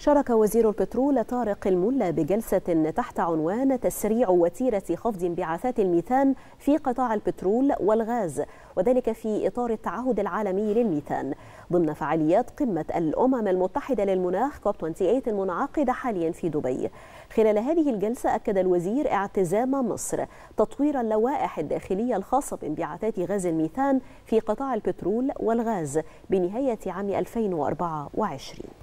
شارك وزير البترول طارق الملا بجلسة تحت عنوان تسريع وتيرة خفض انبعاثات الميثان في قطاع البترول والغاز وذلك في إطار التعهد العالمي للميثان ضمن فعاليات قمة الأمم المتحدة للمناخ كوب 28 المنعقدة حاليا في دبي خلال هذه الجلسة أكد الوزير اعتزام مصر تطوير اللوائح الداخلية الخاصة بانبعاثات غاز الميثان في قطاع البترول والغاز بنهاية عام 2024